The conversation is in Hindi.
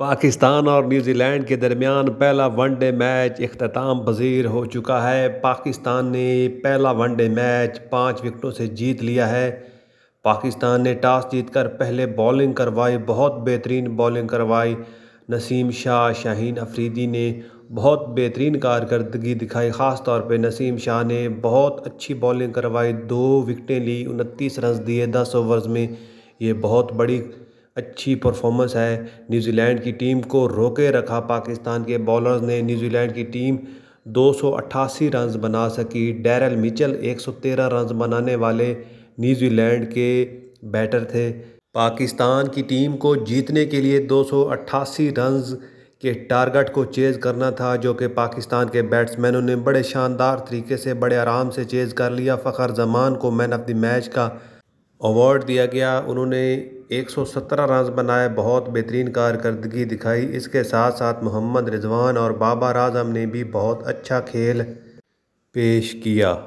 पाकिस्तान और न्यूजीलैंड के दरमियान पहला वनडे मैच अख्ताम पजीर हो चुका है पाकिस्तान ने पहला वनडे मैच पाँच विकटों से जीत लिया है पाकिस्तान ने टॉस जीतकर पहले बॉलिंग करवाई बहुत बेहतरीन बॉलिंग करवाई नसीम शाह शाहीन अफरीदी ने बहुत बेहतरीन कारकर्दगी दिखाई ख़ास तौर पर नसीम शाह ने बहुत अच्छी बॉलिंग करवाई दो विकटें ली उनतीस रन दिए दस ओवर्स में ये बहुत बड़ी अच्छी परफॉर्मेंस है न्यूजीलैंड की टीम को रोके रखा पाकिस्तान के बॉलर्स ने न्यूजीलैंड की टीम 288 रन्स बना सकी डैरल मिचल 113 रन्स बनाने वाले न्यूजीलैंड के बैटर थे पाकिस्तान की टीम को जीतने के लिए 288 रन्स के टारगेट को चेज़ करना था जो कि पाकिस्तान के बैट्समैनों ने बड़े शानदार तरीके से बड़े आराम से चेज़ कर लिया फ़खर जमान को मैन ऑफ द मैच का अवार्ड दिया गया उन्होंने 117 रन बनाए बहुत बेहतरीन कारकर्दगी दिखाई इसके साथ साथ मोहम्मद रिजवान और बाबर आजम ने भी बहुत अच्छा खेल पेश किया